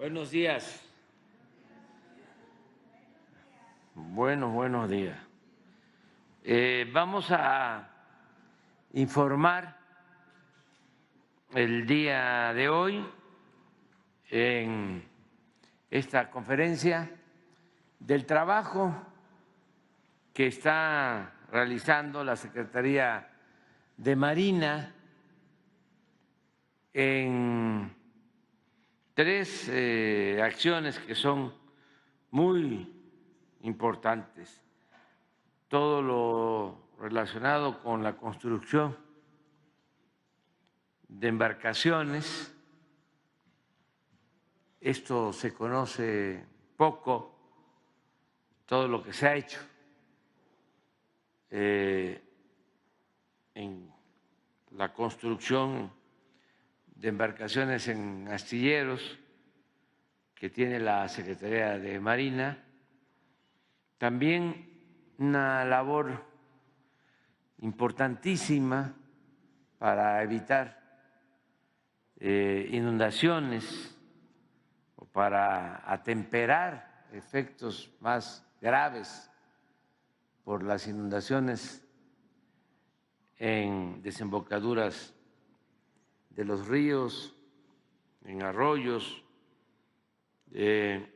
Buenos días. Buenos, buenos días. Eh, vamos a informar el día de hoy en esta conferencia del trabajo que está realizando la Secretaría de Marina en tres eh, acciones que son muy importantes. Todo lo relacionado con la construcción de embarcaciones, esto se conoce poco, todo lo que se ha hecho eh, en la construcción de embarcaciones en astilleros que tiene la Secretaría de Marina, también una labor importantísima para evitar eh, inundaciones o para atemperar efectos más graves por las inundaciones en desembocaduras de los ríos, en arroyos, eh,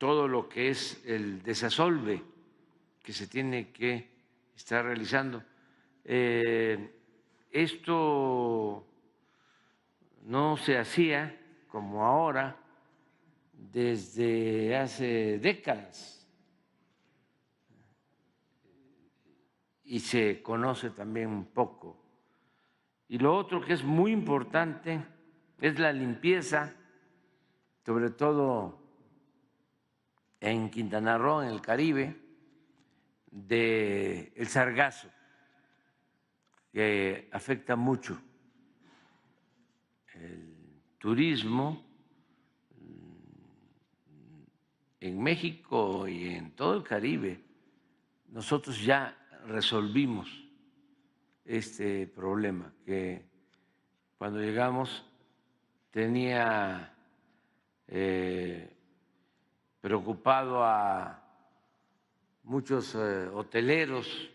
todo lo que es el desasolve que se tiene que estar realizando. Eh, esto no se hacía como ahora desde hace décadas y se conoce también un poco y lo otro que es muy importante es la limpieza, sobre todo en Quintana Roo, en el Caribe, de el sargazo, que afecta mucho el turismo mm, en México y en todo el Caribe. Nosotros ya resolvimos este problema, que cuando llegamos tenía eh, preocupado a muchos eh, hoteleros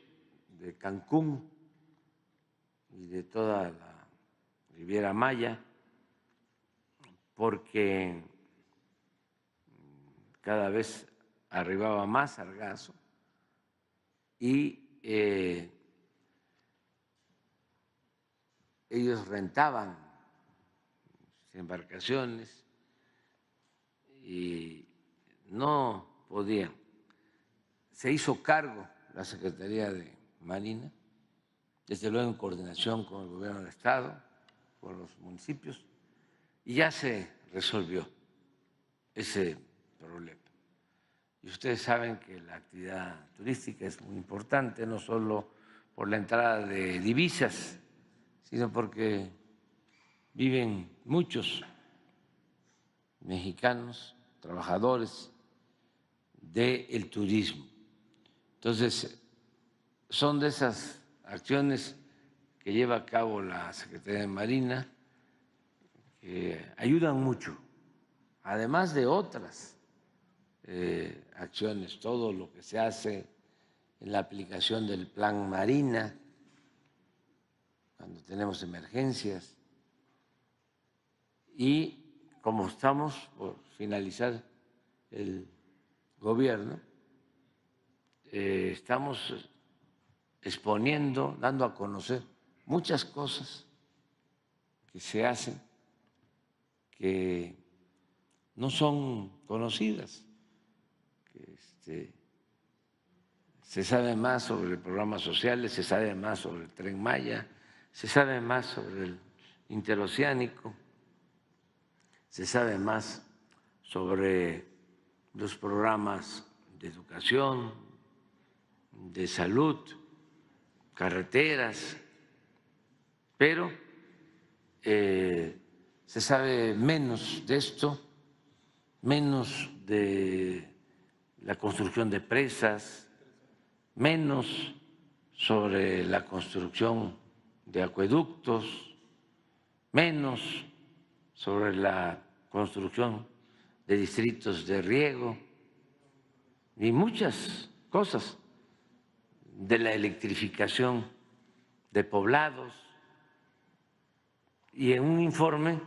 de Cancún y de toda la Riviera Maya, porque cada vez arribaba más sargazo y eh, ellos rentaban embarcaciones y no podían. Se hizo cargo la Secretaría de Marina, desde luego en coordinación con el gobierno del Estado, con los municipios, y ya se resolvió ese problema. Y ustedes saben que la actividad turística es muy importante, no solo por la entrada de divisas, sino porque viven muchos mexicanos, trabajadores del turismo. Entonces, son de esas acciones que lleva a cabo la Secretaría de Marina que ayudan mucho, además de otras eh, acciones, todo lo que se hace en la aplicación del Plan Marina cuando tenemos emergencias. Y como estamos por finalizar el gobierno, eh, estamos exponiendo, dando a conocer muchas cosas que se hacen que no son conocidas, este, se sabe más sobre programas sociales, se sabe más sobre el tren Maya, se sabe más sobre el interoceánico, se sabe más sobre los programas de educación, de salud, carreteras, pero eh, se sabe menos de esto, menos de la construcción de presas, menos sobre la construcción de acueductos, menos sobre la construcción de distritos de riego y muchas cosas de la electrificación de poblados y en un informe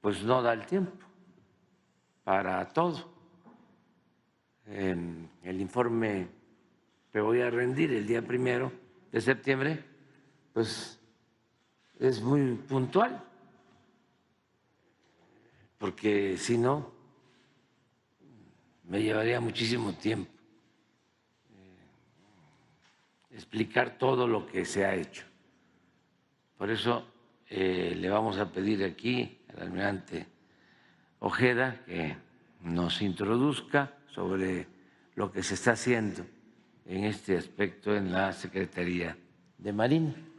pues no da el tiempo para todo. Em, el informe que voy a rendir el día primero de septiembre pues es muy puntual, porque si no, me llevaría muchísimo tiempo eh, explicar todo lo que se ha hecho. Por eso eh, le vamos a pedir aquí al almirante Ojeda que nos introduzca sobre lo que se está haciendo en este aspecto en la Secretaría de Marina.